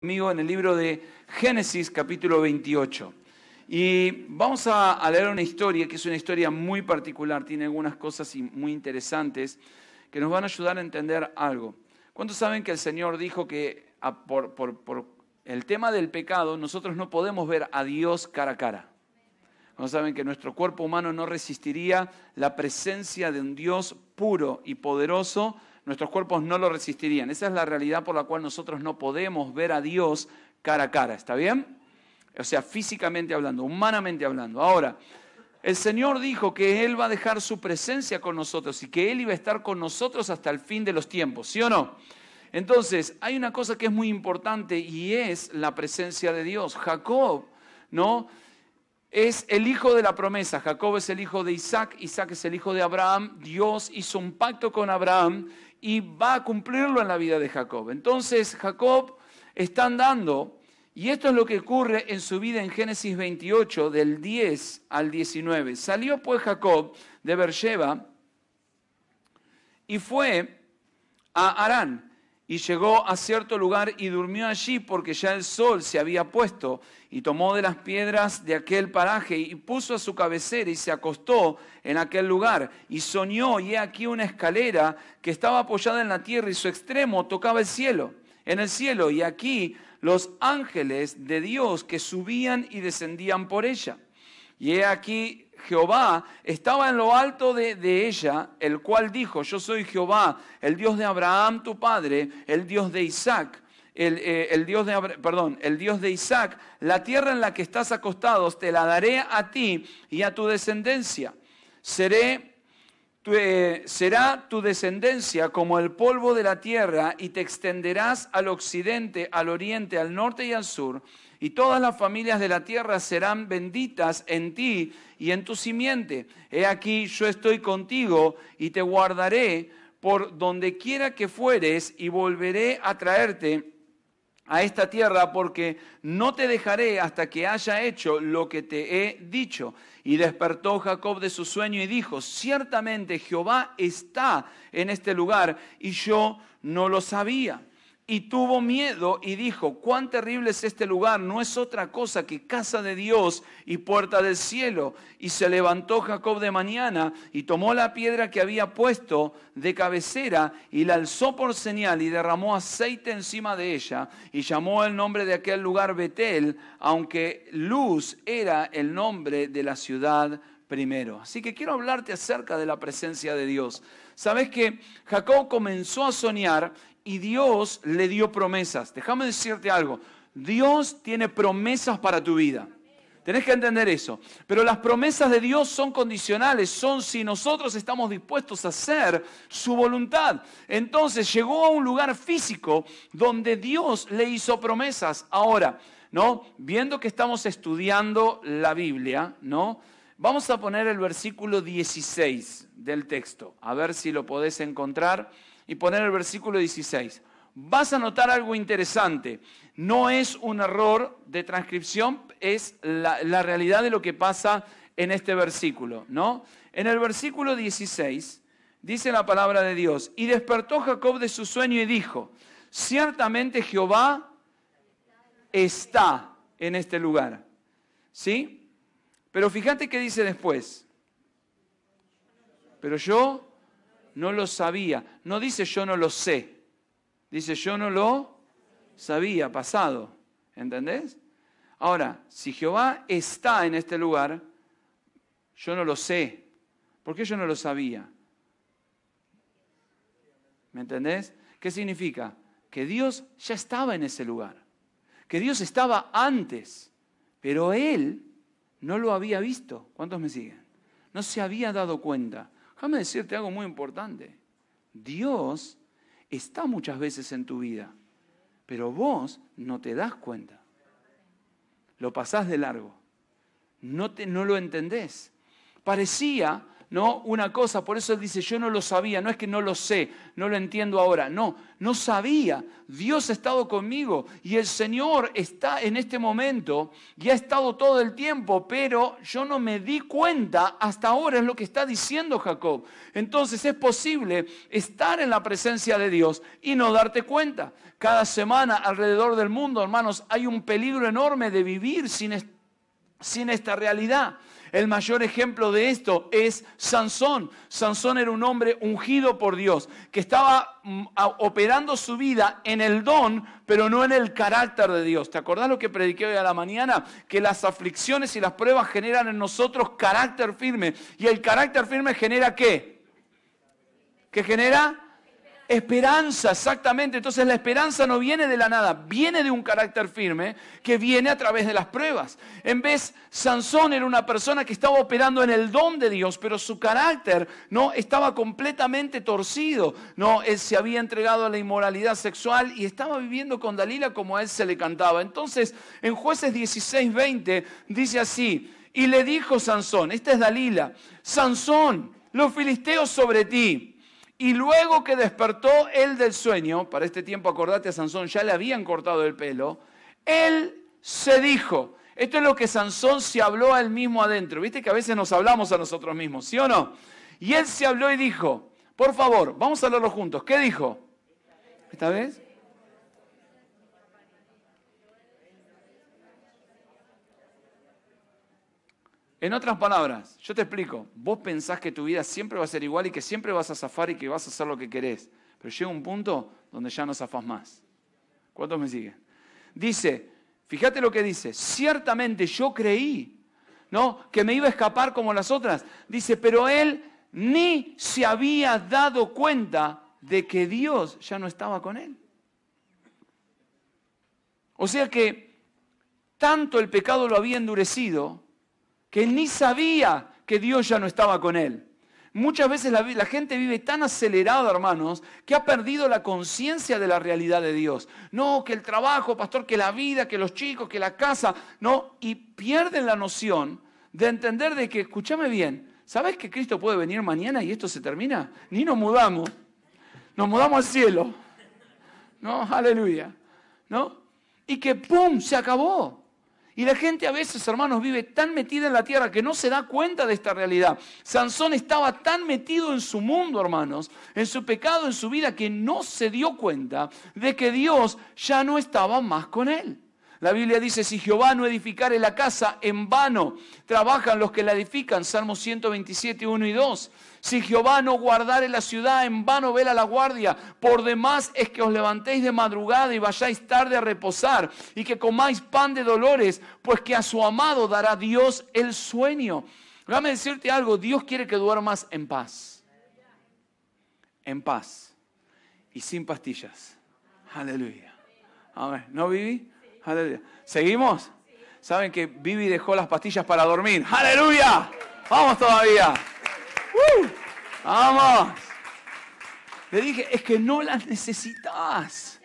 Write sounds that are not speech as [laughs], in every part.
conmigo en el libro de Génesis capítulo 28. Y vamos a, leer una historia que es una historia muy particular, tiene algunas cosas muy interesantes que nos van a ayudar a entender algo. ¿Cuántos saben que el Señor dijo que por, el tema del pecado nosotros no podemos ver a Dios cara a cara? ¿Cuántos saben que nuestro cuerpo humano no resistiría la presencia de un Dios puro y poderoso nuestros cuerpos no lo resistirían. Esa es la realidad por la cual nosotros no podemos ver a Dios cara a cara, ¿está bien? O sea, físicamente hablando, humanamente hablando. Ahora, el Señor dijo que Él va a dejar su presencia con nosotros y que Él iba a estar con nosotros hasta el fin de los tiempos, ¿sí o no? Entonces, hay una cosa que es muy importante y es la presencia de Dios. Jacob, ¿no? Es el hijo de la promesa. Jacob es el hijo de Isaac, Isaac es el hijo de Abraham. Dios hizo un pacto con Abraham y va a cumplirlo en la vida de Jacob. Entonces Jacob está andando y esto es lo que ocurre en su vida en Génesis 28 del 10 al 19. Salió pues Jacob de Beersheba y fue a Arán y llegó a cierto lugar y durmió allí porque ya el sol se había puesto y tomó de las piedras de aquel paraje y puso a su cabecera y se acostó en aquel lugar y soñó y he aquí una escalera que estaba apoyada en la tierra y su extremo tocaba el cielo, en el cielo y aquí los ángeles de Dios que subían y descendían por ella. Y he aquí Jehová estaba en lo alto de, ella, el cual dijo, yo soy Jehová, el Dios de Abraham tu padre, el Dios de Isaac. El, eh, Dios de, perdón, el Dios de Isaac, la tierra en la que estás acostado te la daré a ti y a tu descendencia. Eh, será tu descendencia como el polvo de la tierra y te extenderás al occidente, al oriente, al norte y al sur y todas las familias de la tierra serán benditas en ti y en tu simiente. He aquí yo estoy contigo y te guardaré por donde quiera que fueres y volveré a traerte a esta tierra porque no te dejaré hasta que haya hecho lo que te he dicho. Y despertó Jacob de su sueño y dijo, ciertamente Jehová está en este lugar y yo no lo sabía y tuvo miedo y dijo, cuán terrible es este lugar, no es otra cosa que casa de Dios y puerta del cielo. Y se levantó Jacob de mañana y tomó la piedra que había puesto de cabecera y la alzó por señal y derramó aceite encima de ella y llamó el nombre de aquel lugar Betel, aunque Luz era el nombre de la ciudad primero. Así que quiero hablarte acerca de la presencia de Dios. Sabes que Jacob comenzó a soñar y Dios le dio promesas. Déjame decirte algo, Dios tiene promesas para tu vida. Tenés que entender eso. Pero las promesas de Dios son condicionales, son si nosotros estamos dispuestos a hacer su voluntad. Entonces llegó a un lugar físico donde Dios le hizo promesas. Ahora, ¿no? Viendo que estamos estudiando la Biblia, ¿no? Vamos a poner el versículo 16 del texto, a ver si lo podés encontrar y poner el versículo 16. Vas a notar algo interesante. No es un error de transcripción, es la, realidad de lo que pasa en este versículo, ¿no? En el versículo 16 dice la palabra de Dios, y despertó Jacob de su sueño y dijo, ciertamente Jehová está en este lugar, ¿sí? Pero fíjate qué dice después, pero yo no lo sabía. No dice yo no lo sé, dice yo no lo sabía, pasado. ¿Entendés? Ahora, si Jehová está en este lugar, yo no lo sé. ¿Por qué yo no lo sabía? ¿Me entendés? ¿Qué significa? Que Dios ya estaba en ese lugar. Que Dios estaba antes, pero Él no lo había visto. ¿Cuántos me siguen? No se había dado cuenta. Déjame decirte algo muy importante. Dios está muchas veces en tu vida, pero vos no te das cuenta. Lo pasás de largo. No, te, no lo entendés. Parecía ¿no? Una cosa, por eso él dice, yo no lo sabía, no es que no lo sé, no lo entiendo ahora, no, no sabía, Dios ha estado conmigo y el Señor está en este momento y ha estado todo el tiempo, pero yo no me di cuenta hasta ahora, es lo que está diciendo Jacob. Entonces es posible estar en la presencia de Dios y no darte cuenta. Cada semana alrededor del mundo, hermanos, hay un peligro enorme de vivir sin esta realidad. El mayor ejemplo de esto es Sansón. Sansón era un hombre ungido por Dios, que estaba mm, operando su vida en el don, pero no en el carácter de Dios. ¿Te acordás lo que prediqué hoy a la mañana? Que las aflicciones y las pruebas generan en nosotros carácter firme. ¿Y el carácter firme genera qué? ¿Qué genera? Esperanza, exactamente. Entonces la esperanza no viene de la nada, viene de un carácter firme que viene a través de las pruebas. En vez, Sansón era una persona que estaba operando en el don de Dios, pero su carácter no estaba completamente torcido. No, él se había entregado a la inmoralidad sexual y estaba viviendo con Dalila como a él se le cantaba. Entonces, en jueces 16:20 dice así, y le dijo Sansón, esta es Dalila, Sansón, los filisteos sobre ti y luego que despertó él del sueño, para este tiempo acordate a Sansón, ya le habían cortado el pelo, él se dijo, esto es lo que Sansón se habló a él mismo adentro, viste que a veces nos hablamos a nosotros mismos, ¿sí o no? Y él se habló y dijo, por favor, vamos a hablarlo juntos, ¿qué dijo? ¿Esta vez? En otras palabras, yo te explico, vos pensás que tu vida siempre va a ser igual y que siempre vas a zafar y que vas a hacer lo que querés, pero llega un punto donde ya no zafás más. ¿Cuántos me siguen? Dice, fíjate lo que dice, ciertamente yo creí, ¿no? Que me iba a escapar como las otras. Dice, pero él ni se había dado cuenta de que Dios ya no estaba con él. O sea que tanto el pecado lo había endurecido, que ni sabía que Dios ya no estaba con él. Muchas veces la, gente vive tan acelerada, hermanos, que ha perdido la conciencia de la realidad de Dios. No, que el trabajo, pastor, que la vida, que los chicos, que la casa, no, y pierden la noción de entender de que, escúchame bien, ¿sabes que Cristo puede venir mañana y esto se termina? Ni nos mudamos, nos mudamos al cielo. No, aleluya. ¿No? Y que ¡pum! se acabó. Y la gente a veces, hermanos, vive tan metida en la tierra que no se da cuenta de esta realidad. Sansón estaba tan metido en su mundo, hermanos, en su pecado, en su vida, que no se dio cuenta de que Dios ya no estaba más con él. La Biblia dice, si Jehová no edificare la casa, en vano trabajan los que la edifican. Salmo 127, 1 y 2. Si Jehová no guardare la ciudad, en vano vela la guardia. Por demás es que os levantéis de madrugada y vayáis tarde a reposar y que comáis pan de dolores, pues que a su amado dará Dios el sueño. Déjame decirte algo, Dios quiere que duermas en paz. En paz. Y sin pastillas. Aleluya. ¿No, Vivi? Aleluya. ¿Seguimos? Saben que Vivi dejó las pastillas para dormir. Aleluya. Vamos todavía. ¡Vamos! Le dije, es que no las necesitas.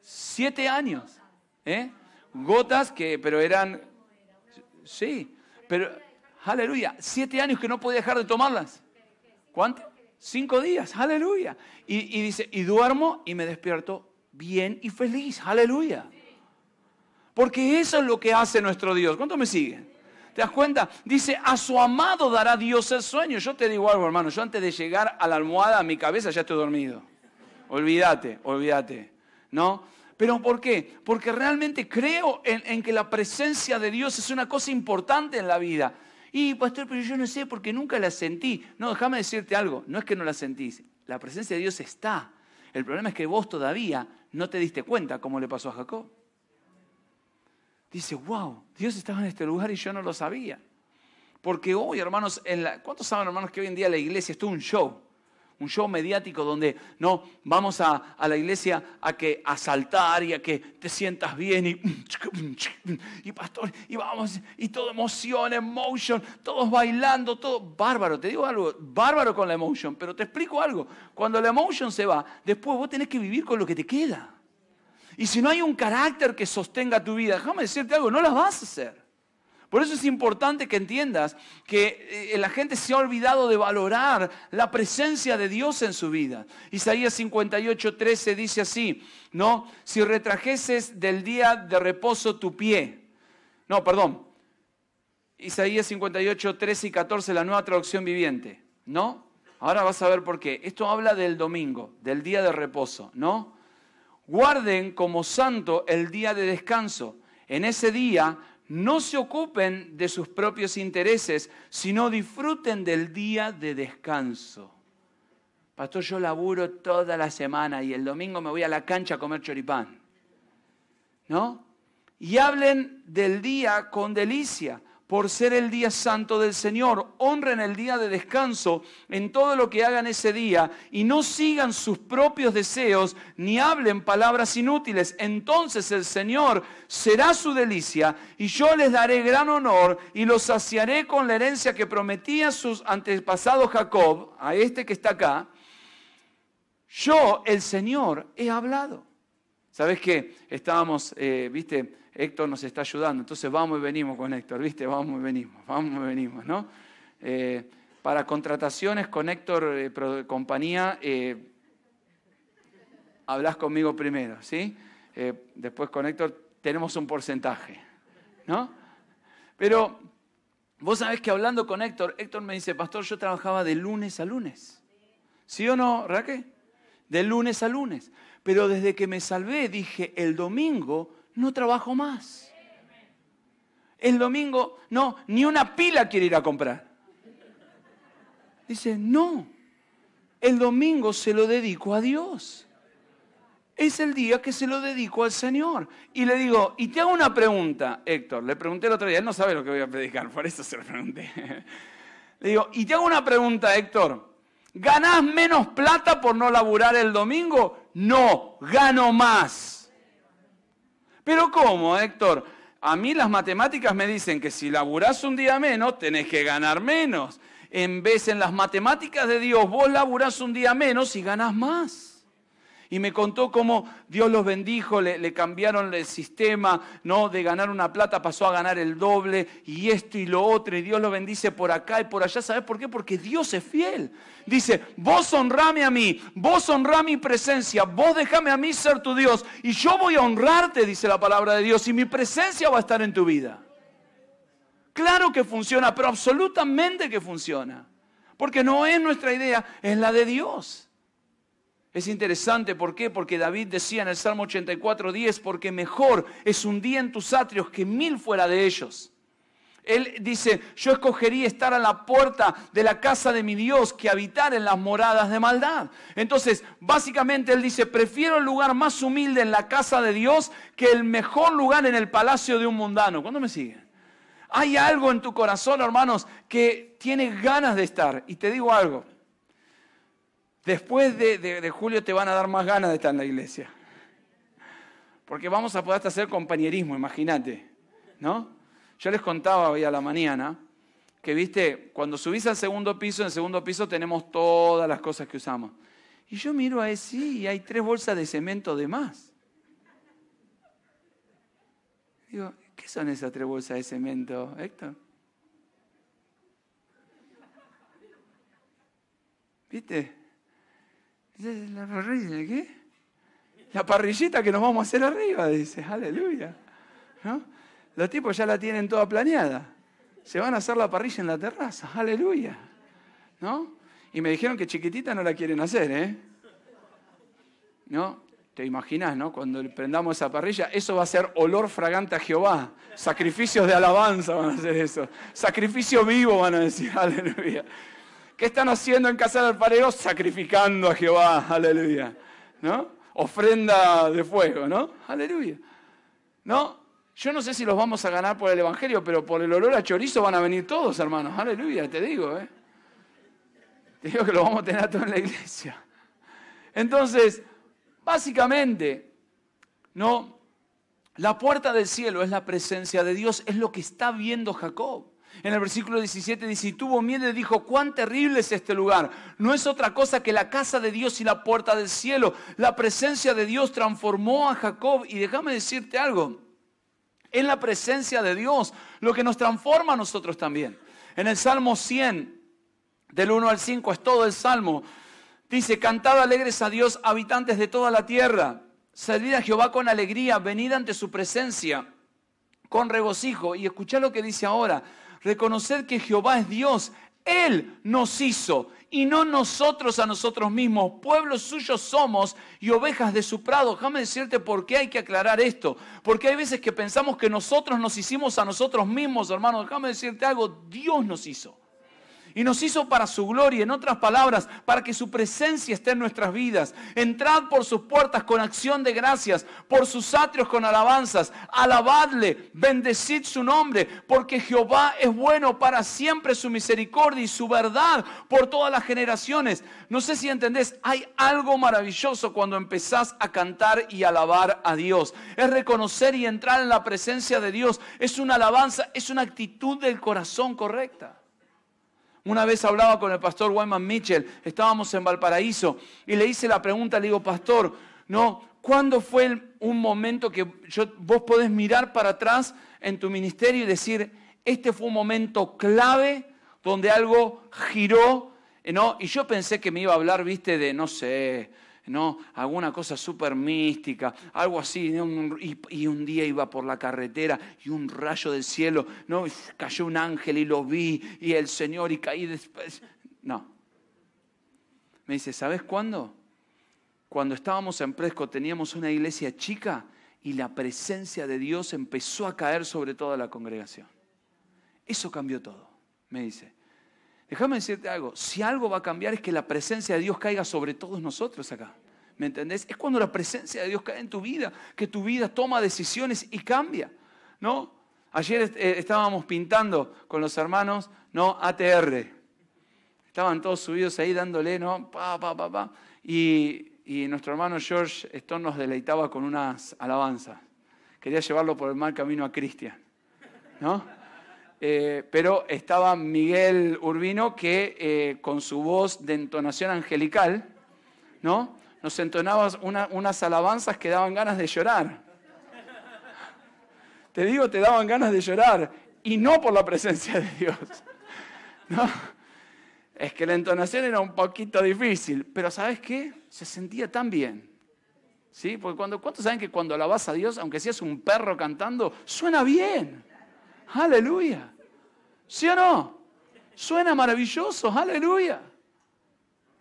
Siete años. ¿eh? Gotas que, pero eran... Sí, pero, aleluya, siete años que no podía dejar de tomarlas. ¿Cuánto? Cinco días, aleluya. Y, y dice, y duermo y me despierto bien y feliz, aleluya. Porque eso es lo que hace nuestro Dios. ¿Cuánto me siguen? ¿Te das cuenta? Dice, a su amado dará Dios el sueño. Yo te digo algo, hermano, yo antes de llegar a la almohada, a mi cabeza ya estoy dormido. Olvídate, olvídate. ¿No? ¿Pero por qué? Porque realmente creo en, que la presencia de Dios es una cosa importante en la vida. Y pastor, pero yo no sé porque nunca la sentí. No, déjame decirte algo, no es que no la sentís, la presencia de Dios está. El problema es que vos todavía no te diste cuenta cómo le pasó a Jacob dice, wow, Dios estaba en este lugar y yo no lo sabía. Porque hoy, hermanos, en ¿cuántos saben, hermanos, que hoy en día la iglesia es todo un show? Un show mediático donde no vamos a, la iglesia a que y a que te sientas bien y, y pastor, y vamos, y todo emoción, emotion, todos bailando, todo bárbaro. Te digo algo, bárbaro con la emotion, pero te explico algo. Cuando la emotion se va, después vos tenés que vivir con lo que te queda. Y si no hay un carácter que sostenga tu vida, déjame decirte algo, no las vas a hacer. Por eso es importante que entiendas que eh, la gente se ha olvidado de valorar la presencia de Dios en su vida. Isaías 58, 13 dice así, ¿no? Si retrajeses del día de reposo tu pie. No, perdón. Isaías 58, 13 y 14, la nueva traducción viviente, ¿no? Ahora vas a ver por qué. Esto habla del domingo, del día de reposo, ¿no? guarden como santo el día de descanso. En ese día no se ocupen de sus propios intereses, sino disfruten del día de descanso. Pastor, yo laburo toda la semana y el domingo me voy a la cancha a comer choripán. ¿No? Y hablen del día con delicia, por ser el día santo del Señor. Honren el día de descanso en todo lo que hagan ese día y no sigan sus propios deseos ni hablen palabras inútiles. Entonces el Señor será su delicia y yo les daré gran honor y los saciaré con la herencia que prometía a sus antepasados Jacob, a este que está acá. Yo, el Señor, he hablado. ¿Sabes qué? Estábamos, eh, viste, Héctor nos está ayudando, entonces vamos y venimos con Héctor, ¿viste? Vamos y venimos, vamos y venimos, ¿no? Eh, para contrataciones con Héctor eh, Compañía, eh, hablas conmigo primero, ¿sí? después con Héctor tenemos un porcentaje, ¿no? Pero vos sabés que hablando con Héctor, Héctor me dice, pastor, yo trabajaba de lunes a lunes. ¿Sí o no, Raquel? De lunes a lunes. Pero desde que me salvé, dije, el domingo no trabajo más. El domingo, no, ni una pila quiere ir a comprar. Dice, no, el domingo se lo dedico a Dios. Es el día que se lo dedico al Señor. Y le digo, y te hago una pregunta, Héctor. Le pregunté el otro día, él no sabe lo que voy a predicar, por eso se lo pregunté. [laughs] Le digo, y te hago una pregunta, Héctor. ¿Ganás menos plata por no laburar el domingo? No, gano más. Pero ¿cómo, Héctor? A mí las matemáticas me dicen que si laburás un día menos, tenés que ganar menos. En vez, en las matemáticas de Dios, vos laburás un día menos y ganás más. Y me contó cómo Dios los bendijo, le, cambiaron el sistema, ¿no? De ganar una plata pasó a ganar el doble y esto y lo otro. Y Dios los bendice por acá y por allá. ¿Sabes por qué? Porque Dios es fiel. Dice, vos honrame a mí, vos honrá mi presencia, vos déjame a mí ser tu Dios y yo voy a honrarte, dice la palabra de Dios, y mi presencia va a estar en tu vida. Claro que funciona, pero absolutamente que funciona. Porque no es nuestra idea, es la de Dios. Es interesante, ¿por qué? Porque David decía en el Salmo 84, 10, porque mejor es un día en tus atrios que mil fuera de ellos. Él dice, yo escogería estar a la puerta de la casa de mi Dios que habitar en las moradas de maldad. Entonces, básicamente él dice, prefiero el lugar más humilde en la casa de Dios que el mejor lugar en el palacio de un mundano. ¿Cuándo me sigue? Hay algo en tu corazón, hermanos, que tienes ganas de estar. Y te digo algo, Después de, julio te van a dar más ganas de estar en la iglesia. Porque vamos a poder hasta hacer compañerismo, imagínate. ¿No? Yo les contaba hoy a la mañana que, viste, cuando subís al segundo piso, en el segundo piso tenemos todas las cosas que usamos. Y yo miro ahí, sí, y hay tres bolsas de cemento de más. Digo, ¿qué son esas tres bolsas de cemento, Héctor? ¿Viste? la parrilla, ¿qué? La parrillita que nos vamos a hacer arriba, dice, aleluya. ¿No? Los tipos ya la tienen toda planeada. Se van a hacer la parrilla en la terraza, aleluya. ¿No? Y me dijeron que chiquitita no la quieren hacer, ¿eh? ¿No? Te imaginas, ¿no? Cuando prendamos esa parrilla, eso va a ser olor fragante a Jehová. Sacrificios de alabanza van a hacer eso. Sacrificio vivo van a decir, [laughs] aleluya. ¿Qué están haciendo en casa del pareo? Sacrificando a Jehová, aleluya. ¿No? Ofrenda de fuego, ¿no? Aleluya. ¿No? Yo no sé si los vamos a ganar por el Evangelio, pero por el olor a chorizo van a venir todos, hermanos. Aleluya, te digo, ¿eh? Te digo que lo vamos a tener todos en la iglesia. Entonces, básicamente, ¿no? La puerta del cielo es la presencia de Dios, es lo que está viendo Jacob en el versículo 17 dice, y tuvo miedo y dijo, cuán terrible es este lugar. No es otra cosa que la casa de Dios y la puerta del cielo. La presencia de Dios transformó a Jacob. Y déjame decirte algo, en la presencia de Dios lo que nos transforma a nosotros también. En el Salmo 100, del 1 al 5, es todo el Salmo. Dice, cantad alegres a Dios, habitantes de toda la tierra. Servid a Jehová con alegría, venid ante su presencia con regocijo. Y escucha lo que dice ahora reconocer que Jehová es Dios. Él nos hizo y no nosotros a nosotros mismos. Pueblos suyos somos y ovejas de su prado. Déjame decirte por qué hay que aclarar esto. Porque hay veces que pensamos que nosotros nos hicimos a nosotros mismos, hermano. Déjame decirte algo. Dios nos hizo y nos hizo para su gloria, en otras palabras, para que su presencia esté en nuestras vidas. Entrad por sus puertas con acción de gracias, por sus atrios con alabanzas, alabadle, bendecid su nombre, porque Jehová es bueno para siempre su misericordia y su verdad por todas las generaciones. No sé si entendés, hay algo maravilloso cuando empezás a cantar y alabar a Dios. Es reconocer y entrar en la presencia de Dios. Es una alabanza, es una actitud del corazón correcta. Una vez hablaba con el pastor Wyman Mitchell, estábamos en Valparaíso, y le hice la pregunta, le digo, pastor, ¿no? ¿Cuándo fue un momento que vos podés mirar para atrás en tu ministerio y decir, este fue un momento clave donde algo giró, ¿no? Y yo pensé que me iba a hablar, viste, de, no sé, no, alguna cosa súper mística, algo así. Y, un día iba por la carretera y un rayo del cielo, no, cayó un ángel y lo vi y el Señor y caí después. No. Me dice, ¿sabes cuándo? Cuando estábamos en Presco teníamos una iglesia chica y la presencia de Dios empezó a caer sobre toda la congregación. Eso cambió todo, me dice. Déjame decirte algo, si algo va a cambiar es que la presencia de Dios caiga sobre todos nosotros acá. ¿Me entendés? Es cuando la presencia de Dios cae en tu vida, que tu vida toma decisiones y cambia, ¿no? Ayer eh, estábamos pintando con los hermanos, ¿no? ATR. Estaban todos subidos ahí dándole, ¿no? Pa, pa, Y, nuestro hermano George Stone nos deleitaba con unas alabanzas. Quería llevarlo por el mal camino a Cristian, ¿no? Eh, pero estaba Miguel Urbino que eh, con su voz de entonación angelical, ¿no? Nos entonaba unas alabanzas que daban ganas de llorar. Te digo, te daban ganas de llorar y no por la presencia de Dios. [laughs] ¿No? Es que la entonación era un poquito difícil, pero ¿sabes qué? Se sentía tan bien. ¿Sí? Porque cuando, ¿cuántos saben que cuando alabas a Dios, aunque seas un perro cantando, suena bien? Aleluya. ¿Sí o no? Suena maravilloso, aleluya.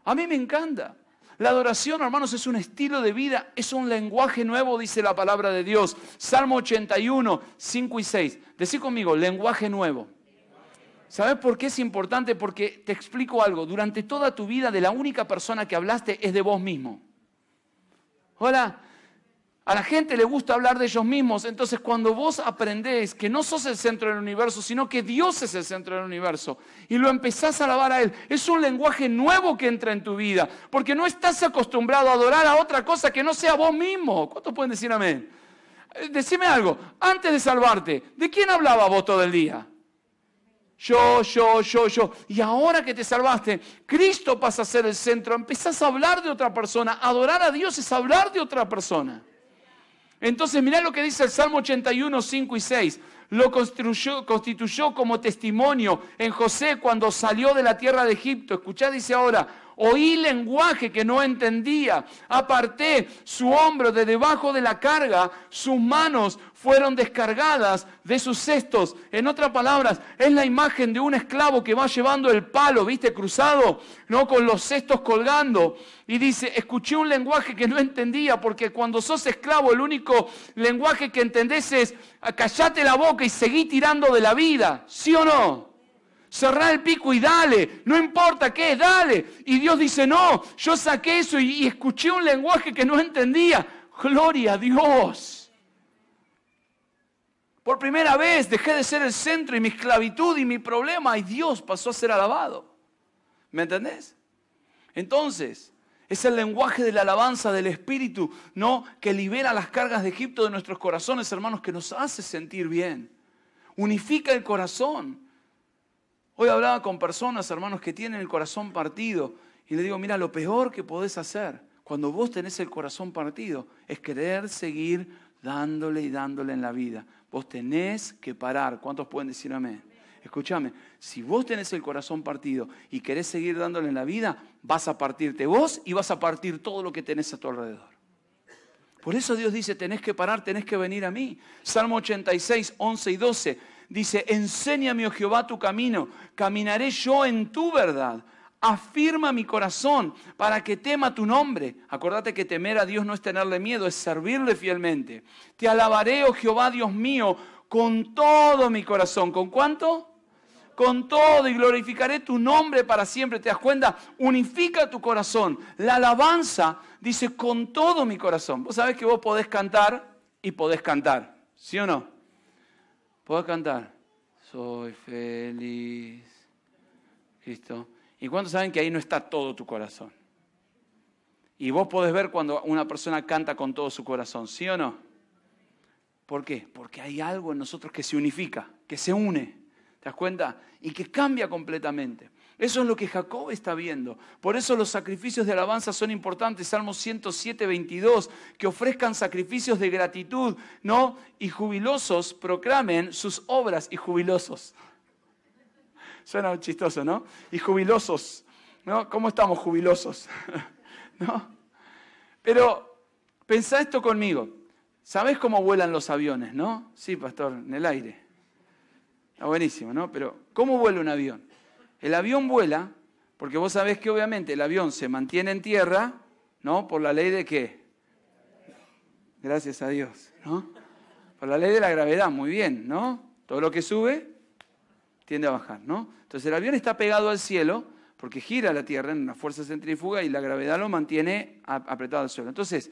A mí me encanta. La adoración, hermanos, es un estilo de vida, es un lenguaje nuevo, dice la palabra de Dios. Salmo 81, 5 y 6. Decí conmigo, lenguaje nuevo. ¿Sabes por qué es importante? Porque te explico algo. Durante toda tu vida, de la única persona que hablaste es de vos mismo. Hola, a la gente le gusta hablar de ellos mismos, entonces cuando vos aprendés que no sos el centro del universo, sino que Dios es el centro del universo, y lo empezás a alabar a Él, es un lenguaje nuevo que entra en tu vida, porque no estás acostumbrado a adorar a otra cosa que no sea vos mismo. ¿Cuántos pueden decir amén? Eh, decime algo, antes de salvarte, ¿de quién hablaba vos todo el día? Yo, yo, yo, yo. Y ahora que te salvaste, Cristo pasa a ser el centro. Empezás a hablar de otra persona. Adorar a Dios es hablar de otra persona. Entonces mirá lo que dice el Salmo 81, 5 y 6. Lo constituyó como testimonio en José cuando salió de la tierra de Egipto. Escuchá, dice ahora, oí lenguaje que no entendía, aparté su hombro de debajo de la carga, sus manos fueron descargadas de sus cestos. En otras palabras, es la imagen de un esclavo que va llevando el palo, viste, cruzado, ¿no? Con los cestos colgando. Y dice, escuché un lenguaje que no entendía, porque cuando sos esclavo, el único lenguaje que entendés es, ah, callate la boca y seguí tirando de la vida, ¿sí o no? cerrá el pico y dale, no importa qué, dale. Y Dios dice, no, yo saqué eso y, escuché un lenguaje que no entendía. Gloria a Dios. Por primera vez dejé de ser el centro y mi esclavitud y mi problema y Dios pasó a ser alabado. ¿Me entendés? Entonces, es el lenguaje de la alabanza del Espíritu, ¿no? Que libera las cargas de Egipto de nuestros corazones, hermanos, que nos hace sentir bien. Unifica el corazón. Hoy hablaba con personas, hermanos, que tienen el corazón partido y le digo, mira, lo peor que podés hacer cuando vos tenés el corazón partido es querer seguir dándole y dándole en la vida. Vos tenés que parar. ¿Cuántos pueden decir amén? Escúchame, si vos tenés el corazón partido y querés seguir dándole en la vida, vas a partirte vos y vas a partir todo lo que tenés a tu alrededor. Por eso Dios dice, tenés que parar, tenés que venir a mí. Salmo 86, 11 y 12. Dice, enséñame, oh Jehová, tu camino, caminaré yo en tu verdad. Afirma mi corazón para que tema tu nombre. Acordate que temer a Dios no es tenerle miedo, es servirle fielmente. Te alabaré, oh Jehová, Dios mío, con todo mi corazón. ¿Con cuánto? Con todo y glorificaré tu nombre para siempre. ¿Te das cuenta? Unifica tu corazón. La alabanza dice con todo mi corazón. Vos sabés que vos podés cantar y podés cantar. ¿Sí o no? Puedo cantar. Soy feliz. Cristo. ¿Y cuántos saben que ahí no está todo tu corazón? Y vos podés ver cuando una persona canta con todo su corazón, ¿sí o no? ¿Por qué? Porque hay algo en nosotros que se unifica, que se une, ¿te das cuenta? Y que cambia completamente. Eso es lo que Jacob está viendo. Por eso los sacrificios de alabanza son importantes. Salmo 107, 22, que ofrezcan sacrificios de gratitud, ¿no? Y jubilosos proclamen sus obras y jubilosos. Suena chistoso, ¿no? Y jubilosos, ¿no? ¿Cómo estamos jubilosos? [laughs] ¿No? Pero pensá esto conmigo. ¿Sabés cómo vuelan los aviones, no? Sí, pastor, en el aire. Está buenísimo, ¿no? Pero ¿cómo vuela un avión? El avión vuela, porque vos sabés que obviamente el avión se mantiene en tierra, ¿no? Por la ley de qué? Gracias a Dios, ¿no? Por la ley de la gravedad, muy bien, ¿no? Todo lo que sube tiende a bajar, ¿no? Entonces el avión está pegado al cielo porque gira la Tierra en una fuerza centrífuga y la gravedad lo mantiene apretado al suelo. Entonces,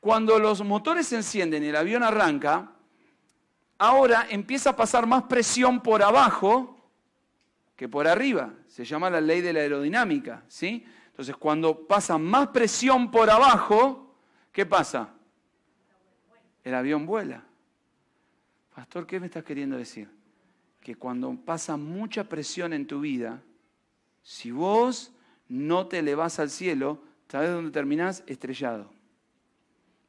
cuando los motores se encienden y el avión arranca, ahora empieza a pasar más presión por abajo que por arriba. Se llama la ley de la aerodinámica, ¿sí? Entonces, cuando pasa más presión por abajo, ¿qué pasa? El avión vuela. Pastor, ¿qué me estás queriendo decir? Que cuando pasa mucha presión en tu vida, si vos no te elevás al cielo, ¿sabes dónde terminás? Estrellado.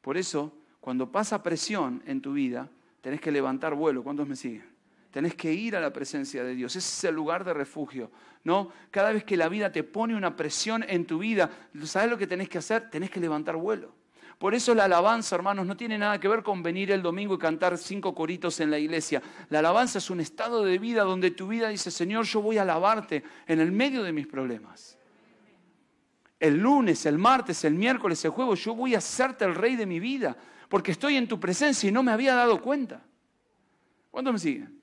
Por eso, cuando pasa presión en tu vida, tenés que levantar vuelo. ¿Cuántos me siguen? Tenés que ir a la presencia de Dios. Ese es el lugar de refugio. ¿no? Cada vez que la vida te pone una presión en tu vida, ¿sabes lo que tenés que hacer? Tenés que levantar vuelo. Por eso la alabanza, hermanos, no tiene nada que ver con venir el domingo y cantar cinco coritos en la iglesia. La alabanza es un estado de vida donde tu vida dice, Señor, yo voy a alabarte en el medio de mis problemas. El lunes, el martes, el miércoles, el jueves, yo voy a hacerte el rey de mi vida, porque estoy en tu presencia y no me había dado cuenta. ¿Cuánto me siguen?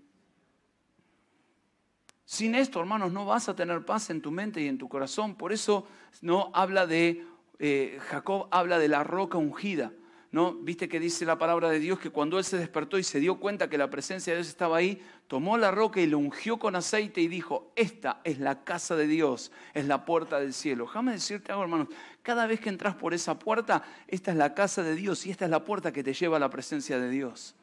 Sin esto, hermanos, no vas a tener paz en tu mente y en tu corazón. Por eso no habla de, eh, Jacob habla de la roca ungida. ¿No? Viste que dice la palabra de Dios que cuando él se despertó y se dio cuenta que la presencia de Dios estaba ahí, tomó la roca y lo ungió con aceite y dijo, esta es la casa de Dios, es la puerta del cielo. Déjame decirte algo, hermanos, cada vez que entras por esa puerta, esta es la casa de Dios y esta es la puerta que te lleva a la presencia de Dios.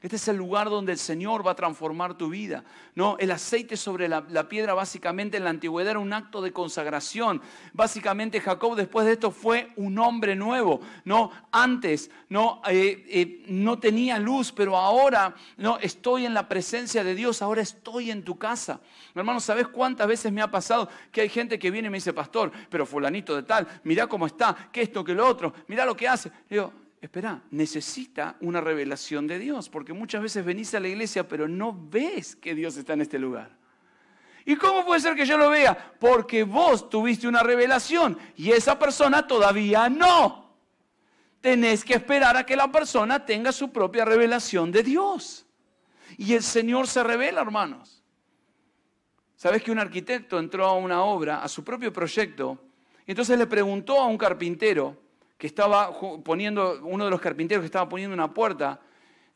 Este es el lugar donde el Señor va a transformar tu vida. No, el aceite sobre la, piedra básicamente en la antigüedad era un acto de consagración. Básicamente Jacob después de esto fue un hombre nuevo. No, antes no, eh, eh, no tenía luz, pero ahora no estoy en la presencia de Dios. Ahora estoy en tu casa. hermano, ¿sabes cuántas veces me ha pasado que hay gente que viene y me dice, pastor, pero fulanito de tal, Mira cómo está, que esto, que lo otro, Mira lo que hace espera, necesita una revelación de Dios, porque muchas veces venís a la iglesia pero no ves que Dios está en este lugar. ¿Y cómo puede ser que yo lo vea? Porque vos tuviste una revelación y esa persona todavía no. Tenés que esperar a que la persona tenga su propia revelación de Dios. Y el Señor se revela, hermanos. Sabes que un arquitecto entró a una obra, a su propio proyecto? Y entonces le preguntó a un carpintero, que estaba poniendo, uno de los carpinteros que estaba poniendo una puerta,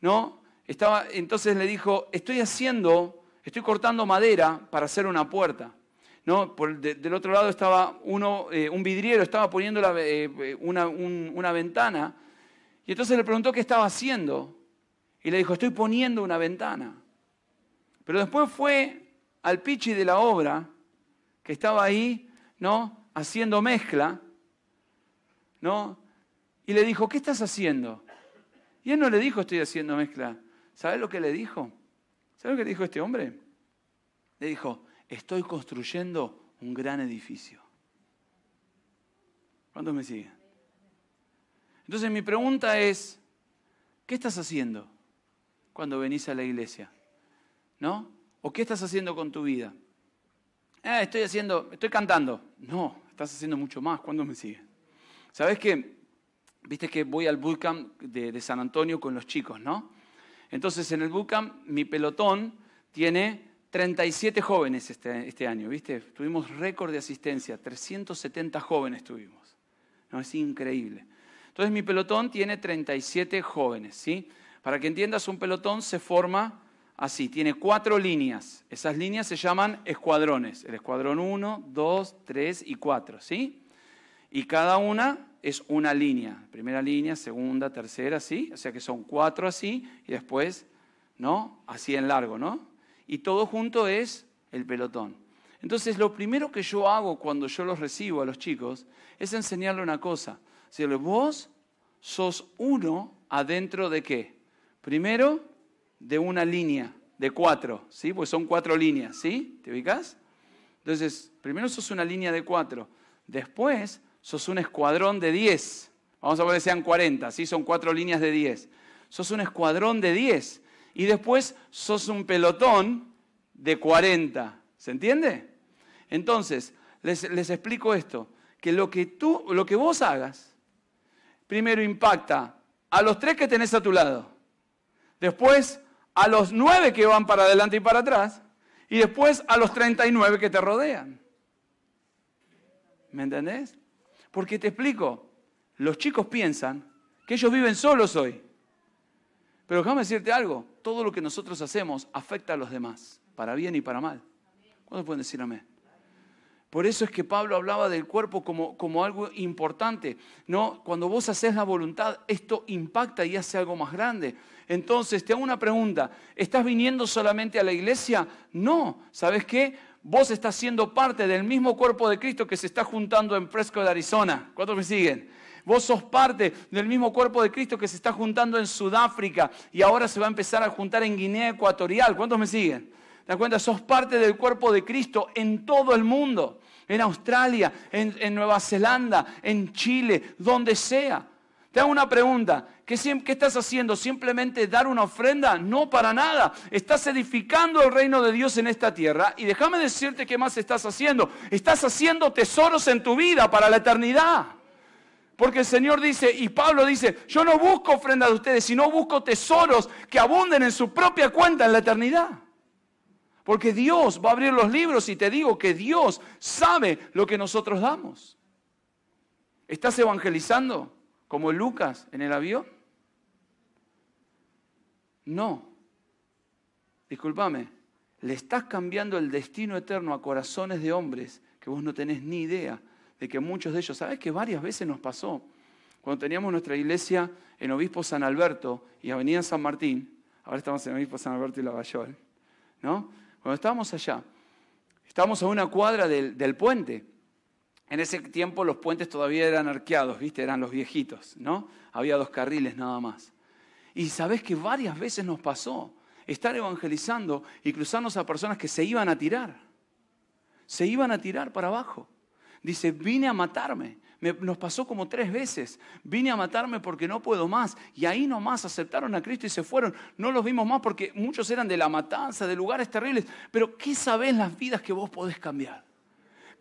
¿no? Estaba, entonces le dijo, estoy haciendo, estoy cortando madera para hacer una puerta. ¿No? del otro lado estaba uno, eh, un vidriero, estaba poniendo eh, eh, una, una ventana. Y entonces le preguntó qué estaba haciendo. Y le dijo, estoy poniendo una ventana. Pero después fue al pichi de la obra, que estaba ahí, ¿no? Haciendo mezcla, ¿no? Y le dijo, ¿qué estás haciendo? Y él no le dijo, estoy haciendo mezcla. ¿Sabes lo que le dijo? ¿Sabes lo que le dijo este hombre? Le dijo, estoy construyendo un gran edificio. ¿Cuántos me siguen? Entonces mi pregunta es, ¿qué estás haciendo cuando venís a la iglesia? ¿No? ¿O qué estás haciendo con tu vida? Ah, estoy haciendo, estoy cantando. No, estás haciendo mucho más. ¿Cuándo me siguen? ¿Sabes qué? Viste que voy al bootcamp de, San Antonio con los chicos, ¿no? Entonces en el bootcamp mi pelotón tiene 37 jóvenes este, este, año, ¿viste? Tuvimos récord de asistencia, 370 jóvenes tuvimos. No, es increíble. Entonces mi pelotón tiene 37 jóvenes, ¿sí? Para que entiendas, un pelotón se forma así, tiene cuatro líneas. Esas líneas se llaman escuadrones, el escuadrón 1, 2, 3 y 4, ¿sí? y cada una es una línea, primera línea, segunda, tercera, así, o sea que son cuatro así y después, ¿no? Así en largo, ¿no? Y todo junto es el pelotón. Entonces, lo primero que yo hago cuando yo los recibo a los chicos es enseñarle una cosa. Decirle, vos sos uno adentro de qué? Primero, de una línea, de cuatro, ¿sí? Pues son cuatro líneas, ¿sí? ¿Te ubicas? Entonces, primero sos una línea de cuatro. Después, sos un escuadrón de 10. Vamos a ver que sean 40, ¿sí? son cuatro líneas de 10. Sos un escuadrón de 10. Y después sos un pelotón de 40. ¿Se entiende? Entonces, les, explico esto, que lo que, tú, lo que vos hagas, primero impacta a los tres que tenés a tu lado, después a los nueve que van para adelante y para atrás, y después a los 39 que te rodean. ¿Me entendés? Porque te explico, los chicos piensan que ellos viven solos hoy. Pero déjame decirte algo, todo lo que nosotros hacemos afecta a los demás, para bien y para mal. ¿Cuándo pueden decir amén? Por eso es que Pablo hablaba del cuerpo como, como algo importante. ¿no? Cuando vos haces la voluntad, esto impacta y hace algo más grande. Entonces, te hago una pregunta. ¿Estás viniendo solamente a la iglesia? No. ¿Sabes qué? vos estás siendo parte del mismo cuerpo de Cristo que se está juntando en Fresco de Arizona. ¿Cuántos me siguen? Vos sos parte del mismo cuerpo de Cristo que se está juntando en Sudáfrica y ahora se va a empezar a juntar en Guinea Ecuatorial. ¿Cuántos me siguen? ¿Te das cuenta? Sos parte del cuerpo de Cristo en todo el mundo, en Australia, en, en Nueva Zelanda, en Chile, donde sea. Te hago una pregunta. ¿Qué, estás haciendo? ¿Simplemente dar una ofrenda? No, para nada. Estás edificando el reino de Dios en esta tierra. Y déjame decirte qué más estás haciendo. Estás haciendo tesoros en tu vida para la eternidad. Porque el Señor dice, y Pablo dice, yo no busco ofrenda de ustedes, sino busco tesoros que abunden en su propia cuenta en la eternidad. Porque Dios va a abrir los libros y te digo que Dios sabe lo que nosotros damos. ¿Estás evangelizando? como Lucas en el avión? No. Disculpame. le estás cambiando el destino eterno a corazones de hombres que vos no tenés ni idea de que muchos de ellos, ¿sabés qué? varias veces nos pasó? Cuando teníamos nuestra iglesia en Obispo San Alberto y Avenida San Martín, ahora estamos en Obispo San Alberto y Lavallol, ¿no? Cuando estábamos allá, estábamos a una cuadra del, del puente en ese tiempo los puentes todavía eran arqueados, ¿viste? Eran los viejitos, ¿no? Había dos carriles nada más. Y sabés que varias veces nos pasó estar evangelizando y cruzarnos a personas que se iban a tirar. Se iban a tirar para abajo. Dice, vine a matarme. nos pasó como tres veces. Vine a matarme porque no puedo más. Y ahí nomás aceptaron a Cristo y se fueron. No los vimos más porque muchos eran de la matanza, de lugares terribles. Pero ¿qué sabés las vidas que vos podés cambiar?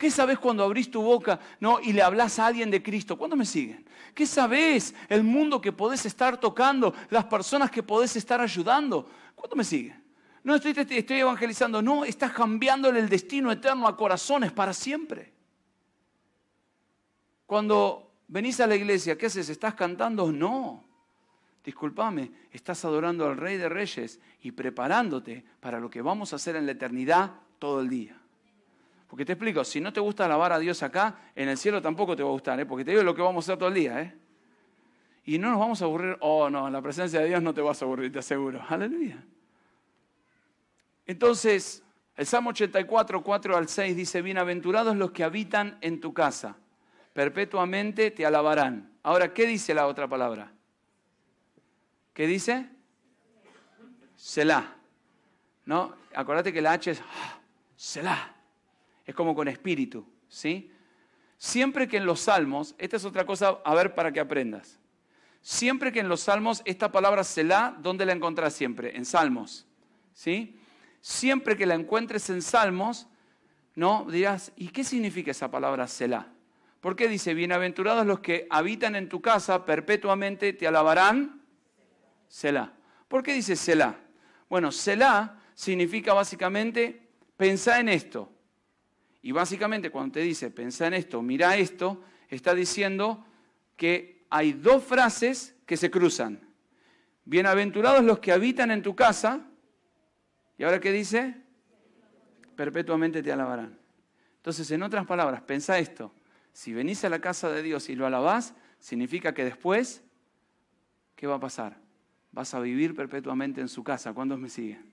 ¿Qué sabes cuando abrís tu boca no, y le hablas a alguien de Cristo? ¿Cuándo me siguen? ¿Qué sabes el mundo que podés estar tocando, las personas que podés estar ayudando? ¿Cuándo me siguen? No estoy, estoy evangelizando, no, estás cambiándole el destino eterno a corazones para siempre. Cuando venís a la iglesia, ¿qué haces? ¿Estás cantando? No. Disculpame, estás adorando al Rey de Reyes y preparándote para lo que vamos a hacer en la eternidad todo el día. Porque te explico, si no te gusta alabar a Dios acá, en el cielo tampoco te va a gustar, ¿eh? porque te digo lo que vamos a hacer todo el día. ¿eh? Y no nos vamos a aburrir, oh no, en la presencia de Dios no te vas a aburrir, te aseguro. [laughs] Aleluya. Entonces, el Salmo 84, 4 al 6 dice, bienaventurados los que habitan en tu casa, perpetuamente te alabarán. Ahora, ¿qué dice la otra palabra? ¿Qué dice? Selah. ¿No? Acordate que la H es ah, Selah. Es como con espíritu, ¿sí? Siempre que en los salmos, esta es otra cosa a ver para que aprendas. Siempre que en los salmos, esta palabra Selah, ¿dónde la encontrás siempre? En salmos, ¿sí? Siempre que la encuentres en salmos, ¿no? Dirás, ¿y qué significa esa palabra Selah? qué dice, bienaventurados los que habitan en tu casa perpetuamente te alabarán, Selah. ¿Por qué dice Selah? Bueno, Selah significa básicamente, pensá en esto, y básicamente cuando te dice, pensá en esto, mira esto, está diciendo que hay dos frases que se cruzan. Bienaventurados los que habitan en tu casa. ¿Y ahora qué dice? Perpetuamente te alabarán. Entonces, en otras palabras, pensá esto. Si venís a la casa de Dios y lo alabás, significa que después, ¿qué va a pasar? Vas a vivir perpetuamente en su casa. ¿Cuántos me siguen?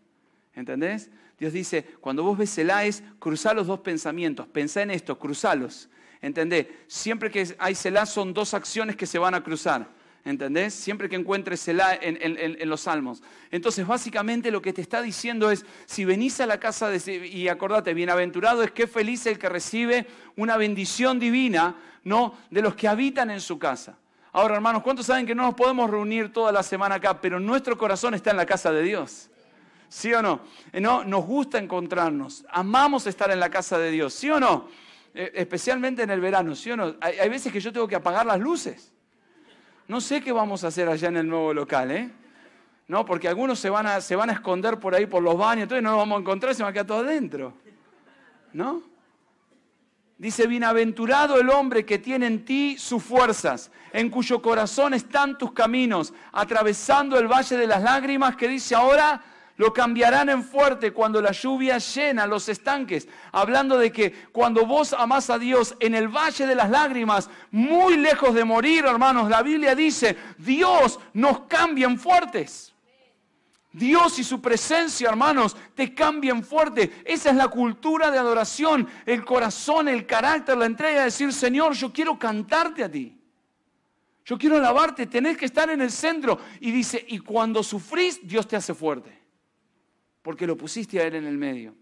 ¿Entendés? Dios dice, cuando vos ves Selah cruzar los dos pensamientos, pensá en esto, cruzalos. ¿Entendés? Siempre que hay Selah son dos acciones que se van a cruzar. ¿Entendés? Siempre que encuentres Selah en, los salmos. Entonces, básicamente lo que te está diciendo es, si venís a la casa de, y acordate, bienaventurado es que feliz el que recibe una bendición divina, ¿no? De los que habitan en su casa. Ahora, hermanos, ¿cuántos saben que no nos podemos reunir toda la semana acá, pero nuestro corazón está en la casa de Dios? ¿Sí o no? Eh, no, nos gusta encontrarnos, amamos estar en la casa de Dios, ¿sí o no? Eh, especialmente en el verano, ¿sí o no? Hay, veces que yo tengo que apagar las luces. No sé qué vamos a hacer allá en el nuevo local, ¿eh? No, porque algunos se van a, se van a esconder por ahí por los baños, entonces no nos vamos a encontrar, se van a quedar todos adentro. ¿No? Dice, bienaventurado el hombre que tiene en ti sus fuerzas, en cuyo corazón están tus caminos, atravesando el valle de las lágrimas, que dice ahora, lo cambiarán en fuerte cuando la lluvia llena los estanques. Hablando de que cuando vos amás a Dios en el valle de las lágrimas, muy lejos de morir, hermanos, la Biblia dice, Dios nos cambia en fuertes. Dios y su presencia, hermanos, te en fuerte. Esa es la cultura de adoración, el corazón, el carácter, la entrega, de decir, Señor, yo quiero cantarte a ti. Yo quiero alabarte, tenés que estar en el centro. Y dice, y cuando sufrís, Dios te hace fuerte porque lo pusiste a él en el medio.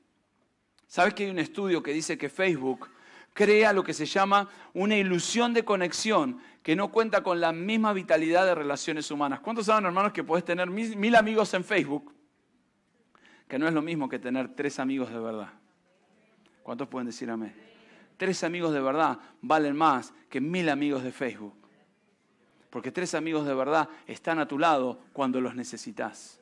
¿Sabes que hay un estudio que dice que Facebook crea lo que se llama una ilusión de conexión que no cuenta con la misma vitalidad de relaciones humanas? ¿Cuántos saben, hermanos, que puedes tener mil amigos en Facebook, que no es lo mismo que tener tres amigos de verdad? ¿Cuántos pueden decir amén? Tres amigos de verdad valen más que mil amigos de Facebook. Porque tres amigos de verdad están a tu lado cuando los necesitas.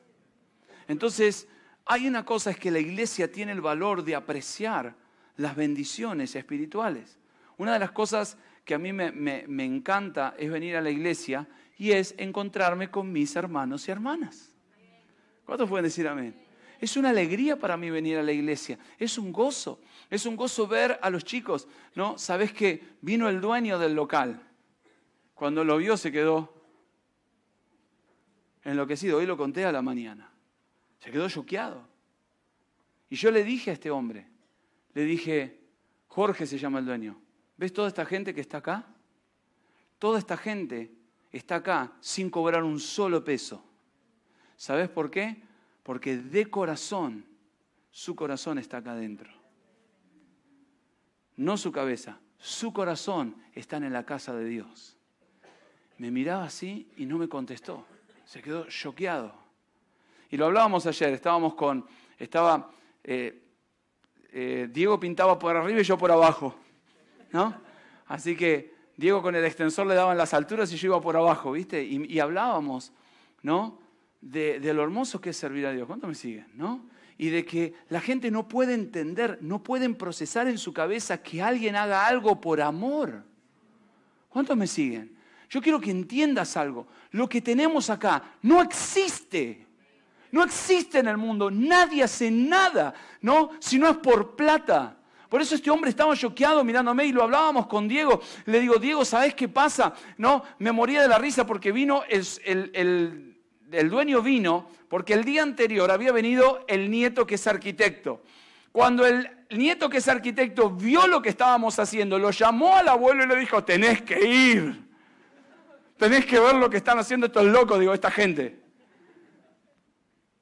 Entonces, hay una cosa es que la iglesia tiene el valor de apreciar las bendiciones espirituales. Una de las cosas que a mí me, encanta es venir a la iglesia y es encontrarme con mis hermanos y hermanas. ¿Cuántos pueden decir amén? Es una alegría para mí venir a la iglesia, es un gozo, es un gozo ver a los chicos, ¿no? Sabes que vino el dueño del local, cuando lo vio se quedó enloquecido, hoy lo conté a la mañana. Se quedó choqueado. Y yo le dije a este hombre, le dije, Jorge se llama el dueño, ¿ves toda esta gente que está acá? Toda esta gente está acá sin cobrar un solo peso. ¿Sabes por qué? Porque de corazón, su corazón está acá adentro. No su cabeza, su corazón está en la casa de Dios. Me miraba así y no me contestó. Se quedó choqueado. Y lo hablábamos ayer, estábamos con, estaba, eh, eh, Diego pintaba por arriba y yo por abajo, ¿no? Así que Diego con el extensor le daban las alturas y yo iba por abajo, ¿viste? Y, hablábamos, ¿no? De, lo hermoso que es servir a Dios. ¿Cuántos me siguen, no? Y de que la gente no puede entender, no pueden procesar en su cabeza que alguien haga algo por amor. ¿Cuántos me siguen? Yo quiero que entiendas algo. Lo que tenemos acá no existe no existe en el mundo, nadie hace nada, ¿no? Si no es por plata. Por eso este hombre estaba choqueado mirándome y lo hablábamos con Diego. Le digo, Diego, ¿sabes qué pasa? No, me moría de la risa porque vino, el, el dueño vino, porque el día anterior había venido el nieto que es arquitecto. Cuando el nieto que es arquitecto vio lo que estábamos haciendo, lo llamó al abuelo y le dijo, tenés que ir. Tenés que ver lo que están haciendo estos locos, digo, esta gente.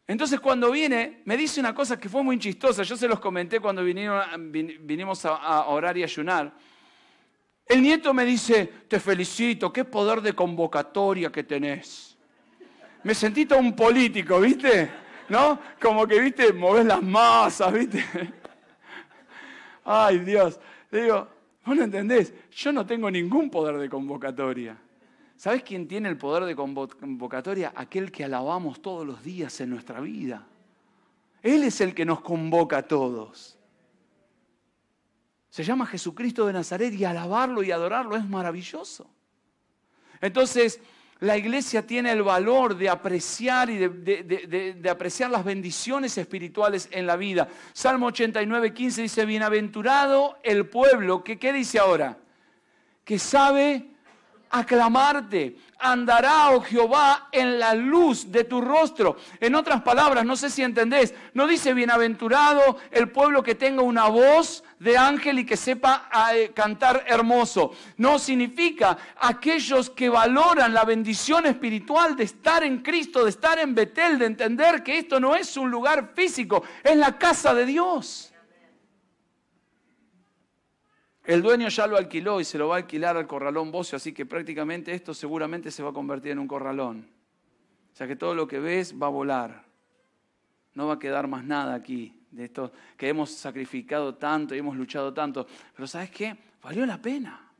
Entonces cuando viene, me dice una cosa que fue muy chistosa, yo se los comenté cuando vinimos a, orar y ayunar. El nieto me dice, te felicito, qué poder de convocatoria que tenés. Me sentí todo un político, ¿viste? ¿No? Como que, ¿viste? Movés las masas, ¿viste? Ay, Dios. Le digo, vos no entendés, yo no tengo ningún poder de convocatoria. ¿Sabes quién tiene el poder de convocatoria? Aquel que alabamos todos los días en nuestra vida. Él es el que nos convoca a todos. Se llama Jesucristo de Nazaret y alabarlo y adorarlo es maravilloso. Entonces, la iglesia tiene el valor de apreciar y de, apreciar las bendiciones espirituales en la vida. Salmo 89, 15 dice, bienaventurado el pueblo, que, ¿qué dice ahora? Que sabe aclamarte. Andará, oh Jehová, en la luz de tu rostro. En otras palabras, no sé si entendés, no dice bienaventurado el pueblo que tenga una voz de ángel y que sepa ah, eh, cantar hermoso. No significa aquellos que valoran la bendición espiritual de estar en Cristo, de estar en Betel, de entender que esto no es un lugar físico, es la casa de Dios. El dueño ya lo alquiló y se lo va a alquilar al corralón Bocio, así que prácticamente esto seguramente se va a convertir en un corralón. O sea que todo lo que ves va a volar. No va a quedar más nada aquí de esto que hemos sacrificado tanto y hemos luchado tanto. Pero ¿sabes qué? Valió la pena.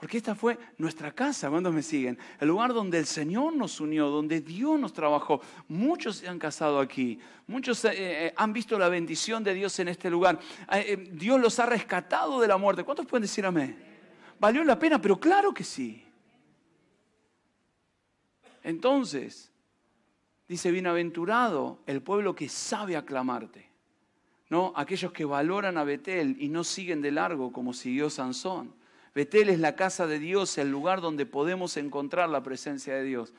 Porque esta fue nuestra casa, ¿cuántos me siguen? El lugar donde el Señor nos unió, donde Dios nos trabajó. Muchos se han casado aquí, muchos eh, eh, han visto la bendición de Dios en este lugar. Eh, Dios los ha rescatado de la muerte. ¿Cuántos pueden decir amén? ¿Valió la pena? Pero claro que sí. Entonces, dice, bienaventurado el pueblo que sabe aclamarte. ¿No? Aquellos que valoran a Betel y no siguen de largo como siguió Sansón Betel es la casa de Dios, el lugar donde podemos encontrar la presencia de Dios.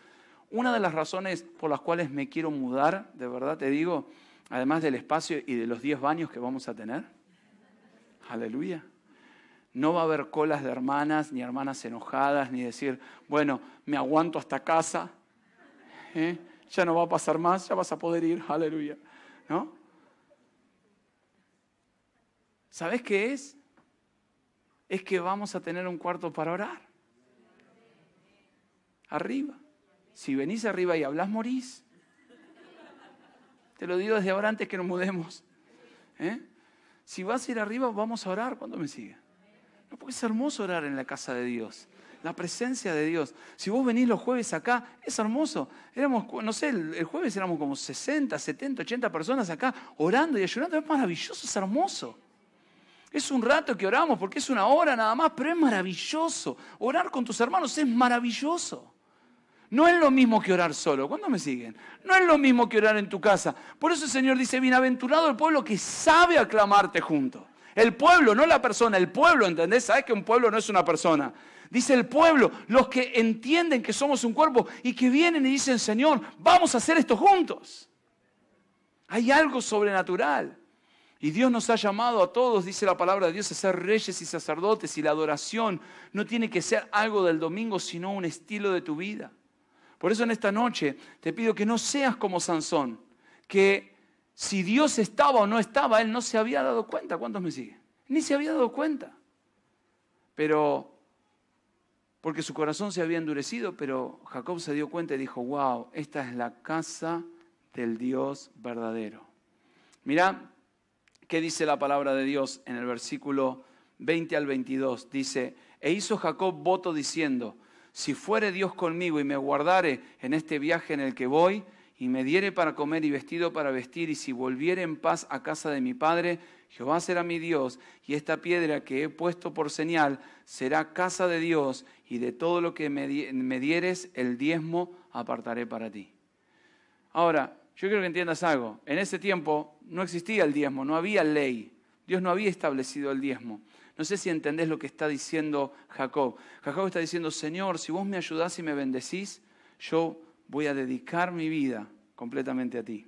Una de las razones por las cuales me quiero mudar, de verdad te digo, además del espacio y de los 10 baños que vamos a tener, aleluya, no va a haber colas de hermanas, ni hermanas enojadas, ni decir, bueno, me aguanto hasta casa, ¿eh? ya no va a pasar más, ya vas a poder ir, aleluya. ¿No? ¿Sabes qué es? es que vamos a tener un cuarto para orar. Arriba. Si venís arriba y hablas, morís. Te lo digo desde ahora antes que nos mudemos. ¿eh? Si vas a ir arriba, vamos a orar cuando me sigue? No, porque es hermoso orar en la casa de Dios. La presencia de Dios. Si vos venís los jueves acá, es hermoso. Éramos, no sé, el jueves éramos como 60, 70, 80 personas acá orando y ayunando. Es maravilloso, es hermoso. Es un rato que oramos porque es una hora nada más, pero es maravilloso. Orar con tus hermanos es maravilloso. No es lo mismo que orar solo. ¿Cuándo me siguen? No es lo mismo que orar en tu casa. Por eso el Señor dice, bienaventurado el pueblo que sabe aclamarte junto. El pueblo, no la persona, el pueblo, ¿entendés? Sabes que un pueblo no es una persona. Dice el pueblo, los que entienden que somos un cuerpo y que vienen y dicen, Señor, vamos a hacer esto juntos. Hay algo sobrenatural. Y Dios nos ha llamado a todos, dice la palabra de Dios, a ser reyes y sacerdotes. Y la adoración no tiene que ser algo del domingo, sino un estilo de tu vida. Por eso en esta noche te pido que no seas como Sansón, que si Dios estaba o no estaba, él no se había dado cuenta. ¿Cuántos me siguen? Ni se había dado cuenta. Pero porque su corazón se había endurecido, pero Jacob se dio cuenta y dijo, wow, esta es la casa del Dios verdadero. Mirá ¿Qué dice la palabra de Dios en el versículo 20 al 22? Dice, e hizo Jacob voto diciendo, si fuere Dios conmigo y me guardare en este viaje en el que voy, y me diere para comer y vestido para vestir, y si volviere en paz a casa de mi padre, Jehová será mi Dios, y esta piedra que he puesto por señal será casa de Dios, y de todo lo que me, dieres el diezmo apartaré para ti. Ahora, yo quiero que entiendas algo. En ese tiempo no existía el diezmo, no había ley. Dios no había establecido el diezmo. No sé si entendés lo que está diciendo Jacob. Jacob está diciendo, Señor, si vos me ayudás y me bendecís, yo voy a dedicar mi vida completamente a ti.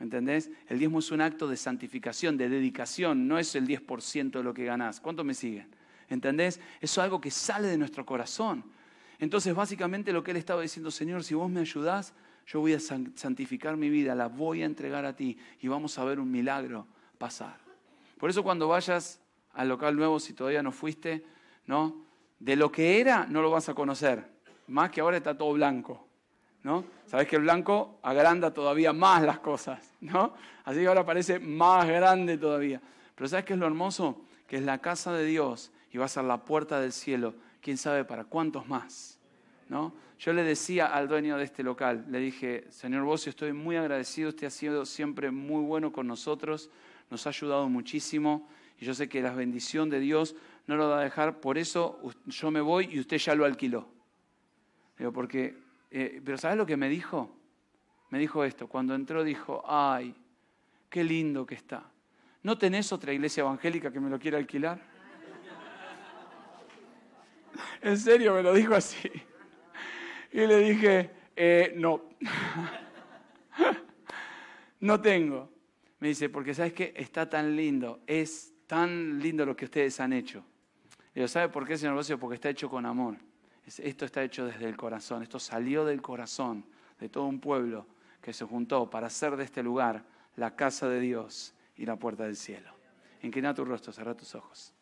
¿Entendés? El diezmo es un acto de santificación, de dedicación, no es el 10% de lo que ganás. ¿Cuánto me siguen? ¿Entendés? Eso es algo que sale de nuestro corazón. Entonces, básicamente lo que él estaba diciendo, Señor, si vos me ayudás, yo voy a santificar mi vida, la voy a entregar a ti y vamos a ver un milagro pasar. Por eso cuando vayas al local nuevo, si todavía no fuiste, ¿no? De lo que era no lo vas a conocer, más que ahora está todo blanco, ¿no? Sabes que el blanco agranda todavía más las cosas, ¿no? Así que ahora parece más grande todavía. Pero ¿sabes qué es lo hermoso? Que es la casa de Dios y va a ser la puerta del cielo, quién sabe para cuántos más. Yo le decía al dueño de este local, le dije, señor Bosio, estoy muy agradecido, usted ha sido siempre muy bueno con nosotros, nos ha ayudado muchísimo y yo sé que la bendición de Dios no lo va a dejar, por eso yo me voy y usted ya lo alquiló. porque, eh, pero ¿sabes lo que me dijo? Me dijo esto, cuando entró dijo, ay, qué lindo que está. ¿No tenés otra iglesia evangélica que me lo quiera alquilar? [laughs] En serio, me lo dijo así. Y le dije, eh, no, [laughs] no tengo. Me dice, porque sabes que está tan lindo, es tan lindo lo que ustedes han hecho. Y yo, ¿sabe por qué, señor Bosio? Porque está hecho con amor. Esto está hecho desde el corazón, esto salió del corazón de todo un pueblo que se juntó para hacer de este lugar la casa de Dios y la puerta del cielo. Inclina tu rostro, cerra tus ojos.